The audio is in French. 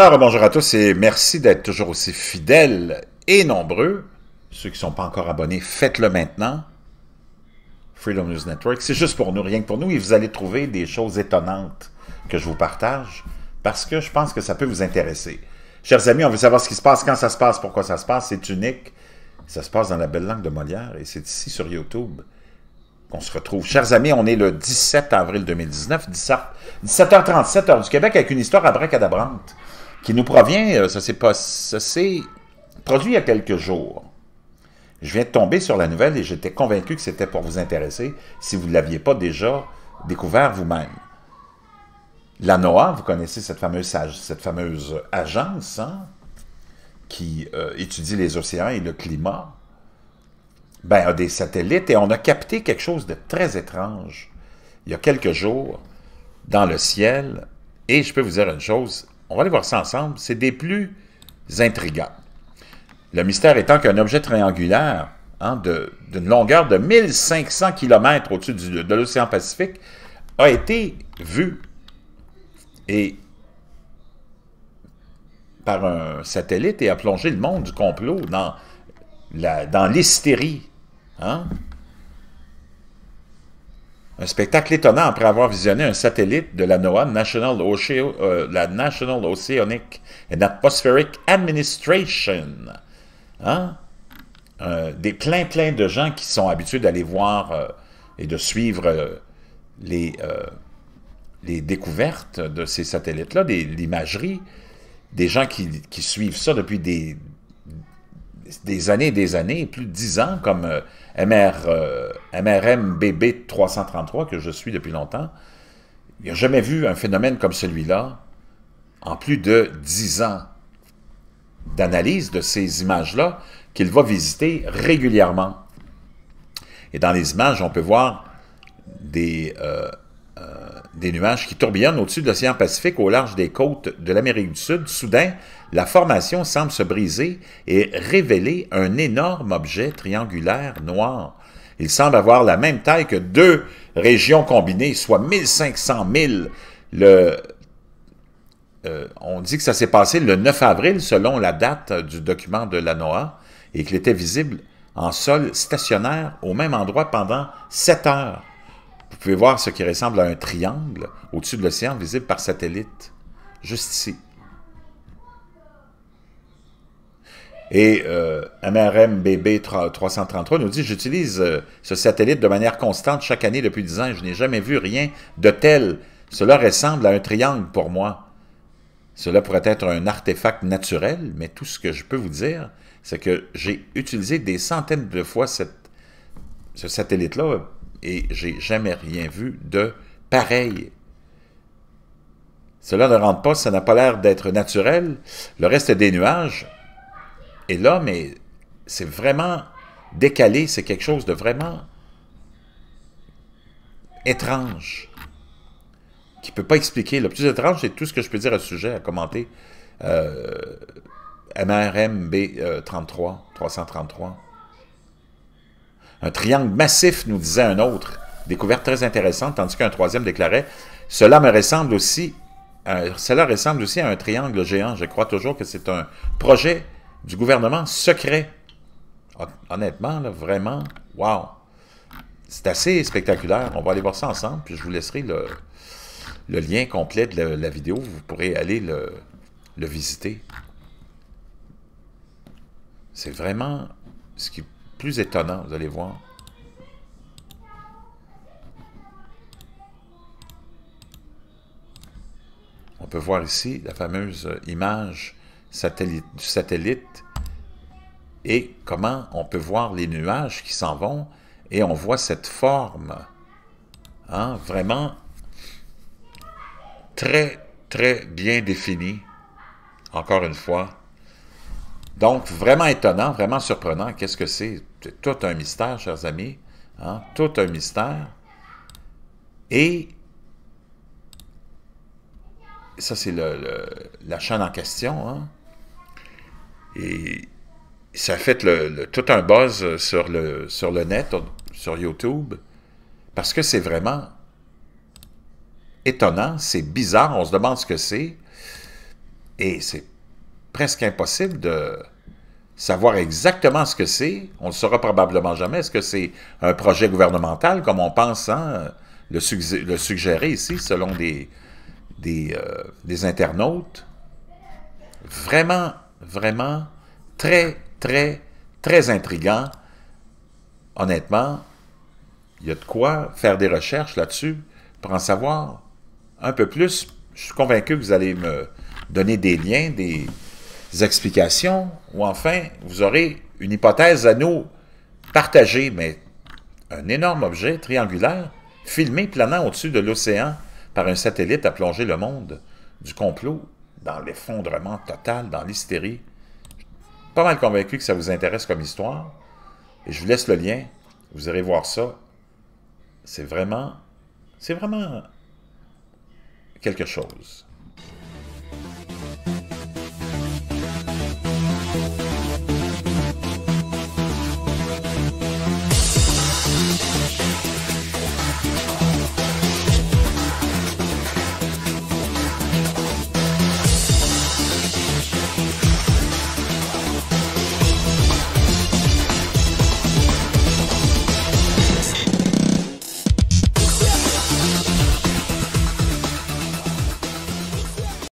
Alors, bonjour à tous et merci d'être toujours aussi fidèles et nombreux. Ceux qui ne sont pas encore abonnés, faites-le maintenant. Freedom News Network, c'est juste pour nous, rien que pour nous, et vous allez trouver des choses étonnantes que je vous partage parce que je pense que ça peut vous intéresser. Chers amis, on veut savoir ce qui se passe, quand ça se passe, pourquoi ça se passe, c'est unique. Ça se passe dans la belle langue de Molière et c'est ici sur YouTube qu'on se retrouve. Chers amis, on est le 17 avril 2019, 17h37, heure du Québec, avec une histoire à abracadabrante qui nous provient, euh, ça s'est produit il y a quelques jours. Je viens de tomber sur la nouvelle et j'étais convaincu que c'était pour vous intéresser si vous ne l'aviez pas déjà découvert vous-même. La NOAA, vous connaissez cette fameuse, agence hein, qui euh, étudie les océans et le climat, ben, a des satellites et on a capté quelque chose de très étrange il y a quelques jours dans le ciel. Et je peux vous dire une chose, on va aller voir ça ensemble. C'est des plus intrigants. Le mystère étant qu'un objet triangulaire hein, d'une longueur de 1500 km au-dessus de, l'océan Pacifique a été vu et par un satellite et a plongé le monde du complot dans l'hystérie. Hein, spectacle étonnant après avoir visionné un satellite de la NOAA, National euh, la National Oceanic and Atmospheric Administration. Hein? Euh, des pleins, plein de gens qui sont habitués d'aller voir euh, et de suivre les, les découvertes de ces satellites-là, l'imagerie, des gens qui, qui suivent ça depuis des des années et des années, plus de dix ans, comme MR, MRMBB 333 que je suis depuis longtemps, il n'a jamais vu un phénomène comme celui-là en plus de dix ans d'analyse de ces images-là qu'il va visiter régulièrement. Et dans les images, on peut voir des, euh, euh, des nuages qui tourbillonnent au-dessus de l'océan Pacifique au large des côtes de l'Amérique du Sud, soudain, la formation semble se briser et révéler un énorme objet triangulaire noir. Il semble avoir la même taille que deux régions combinées, soit 1500 000. Le, euh, on dit que ça s'est passé le 9 avril selon la date du document de la NOAA et qu'il était visible en sol stationnaire au même endroit pendant 7 heures. Vous pouvez voir ce qui ressemble à un triangle au-dessus de l'océan visible par satellite, juste ici. Et euh, MRMBB 333 nous dit « J'utilise euh, ce satellite de manière constante chaque année depuis 10 ans. Je n'ai jamais vu rien de tel. Cela ressemble à un triangle pour moi. Cela pourrait être un artefact naturel, mais tout ce que je peux vous dire, c'est que j'ai utilisé des centaines de fois ce satellite-là et j'ai jamais rien vu de pareil. Cela ne rentre pas, ça n'a pas l'air d'être naturel. Le reste est des nuages. Et là, mais c'est vraiment décalé, c'est quelque chose de vraiment étrange, qui ne peut pas expliquer. Le plus étrange, c'est tout ce que je peux dire à ce sujet, à commenter. Euh, MRMB 33, 333. Un triangle massif, nous disait un autre. Découverte très intéressante, tandis qu'un troisième déclarait Cela me ressemble aussi. Euh, ressemble aussi à un triangle géant. Je crois toujours que c'est un projet du gouvernement secret. Honnêtement, là, vraiment, wow! C'est assez spectaculaire. On va aller voir ça ensemble, puis je vous laisserai le, lien complet de la, vidéo. Vous pourrez aller le, le visiter. C'est vraiment ce qui plus étonnant, vous allez voir. On peut voir ici la fameuse image satellite, du satellite et comment on peut voir les nuages qui s'en vont et on voit cette forme hein, vraiment très, très bien définie, encore une fois. Donc, vraiment étonnant, vraiment surprenant. Qu'est-ce que c'est? C'est tout un mystère, chers amis. Hein? Tout un mystère. Et ça, c'est la chaîne en question. Hein? Et ça a fait tout un buzz euh, sur le, sur le net, sur YouTube, parce que c'est vraiment étonnant, c'est bizarre, on se demande ce que c'est, et c'est presque impossible de, savoir exactement ce que c'est, on ne saura probablement jamais. Est-ce que c'est un projet gouvernemental, comme on pense hein, le, suggérer ici, selon des, des, euh, des internautes? Vraiment, vraiment, très, très, très intriguant. Honnêtement, il y a de quoi faire des recherches là-dessus pour en savoir un peu plus. Je suis convaincu que vous allez me donner des liens, des, explications, ou enfin, vous aurez une hypothèse à nous partager, mais un énorme objet triangulaire, filmé planant au-dessus de l'océan par un satellite à plonger le monde du complot dans l'effondrement total, dans l'hystérie. Pas mal convaincu que ça vous intéresse comme histoire. Et je vous laisse le lien. Vous irez voir ça. C'est vraiment... C'est vraiment quelque chose.